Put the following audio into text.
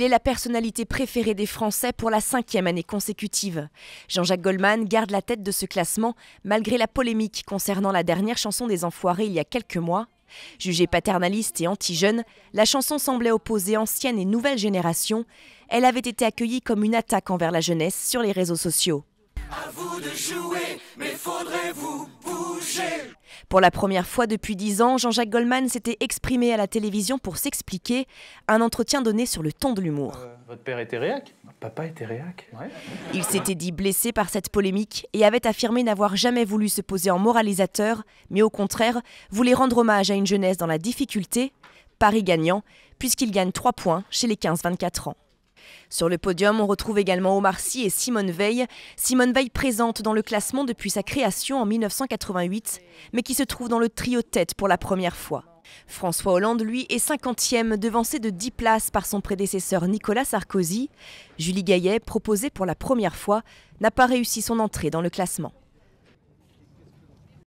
Il est la personnalité préférée des Français pour la cinquième année consécutive. Jean-Jacques Goldman garde la tête de ce classement malgré la polémique concernant la dernière chanson des Enfoirés il y a quelques mois. Jugée paternaliste et anti-jeune, la chanson semblait opposer ancienne et nouvelle génération. Elle avait été accueillie comme une attaque envers la jeunesse sur les réseaux sociaux. vous de jouer, mais vous pour la première fois depuis dix ans, Jean-Jacques Goldman s'était exprimé à la télévision pour s'expliquer. Un entretien donné sur le ton de l'humour. Euh, votre père était réac Papa était réac Il s'était dit blessé par cette polémique et avait affirmé n'avoir jamais voulu se poser en moralisateur, mais au contraire, voulait rendre hommage à une jeunesse dans la difficulté. Paris gagnant, puisqu'il gagne 3 points chez les 15-24 ans. Sur le podium, on retrouve également Omar Sy et Simone Veil. Simone Veil présente dans le classement depuis sa création en 1988, mais qui se trouve dans le trio tête pour la première fois. François Hollande, lui, est 50e, devancé de 10 places par son prédécesseur Nicolas Sarkozy. Julie Gaillet, proposée pour la première fois, n'a pas réussi son entrée dans le classement.